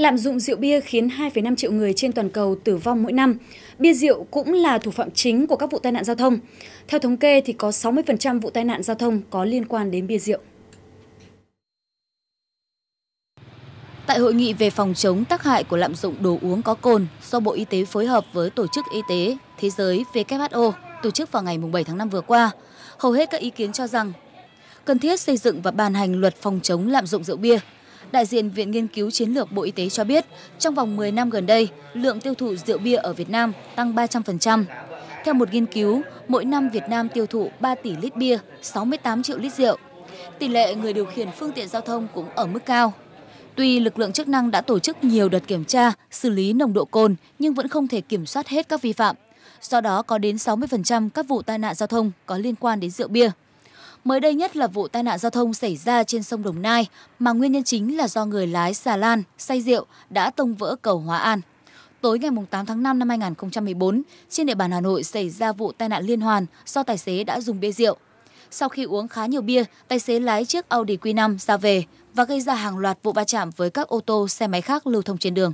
Lạm dụng rượu bia khiến 2,5 triệu người trên toàn cầu tử vong mỗi năm. Bia rượu cũng là thủ phạm chính của các vụ tai nạn giao thông. Theo thống kê thì có 60% vụ tai nạn giao thông có liên quan đến bia rượu. Tại hội nghị về phòng chống tác hại của lạm dụng đồ uống có cồn do Bộ Y tế phối hợp với Tổ chức Y tế Thế giới WHO tổ chức vào ngày 7 tháng 5 vừa qua, hầu hết các ý kiến cho rằng cần thiết xây dựng và ban hành luật phòng chống lạm dụng rượu bia đại diện Viện Nghiên cứu Chiến lược Bộ Y tế cho biết, trong vòng 10 năm gần đây, lượng tiêu thụ rượu bia ở Việt Nam tăng 300%. Theo một nghiên cứu, mỗi năm Việt Nam tiêu thụ 3 tỷ lít bia, 68 triệu lít rượu. Tỷ lệ người điều khiển phương tiện giao thông cũng ở mức cao. Tuy lực lượng chức năng đã tổ chức nhiều đợt kiểm tra, xử lý nồng độ cồn nhưng vẫn không thể kiểm soát hết các vi phạm. Do đó có đến 60% các vụ tai nạn giao thông có liên quan đến rượu bia. Mới đây nhất là vụ tai nạn giao thông xảy ra trên sông Đồng Nai mà nguyên nhân chính là do người lái xà lan, say rượu đã tông vỡ cầu Hóa An. Tối ngày 8 tháng 5 năm 2014, trên địa bàn Hà Nội xảy ra vụ tai nạn liên hoàn do tài xế đã dùng bia rượu. Sau khi uống khá nhiều bia, tài xế lái chiếc Audi Q5 ra về và gây ra hàng loạt vụ va chạm với các ô tô xe máy khác lưu thông trên đường.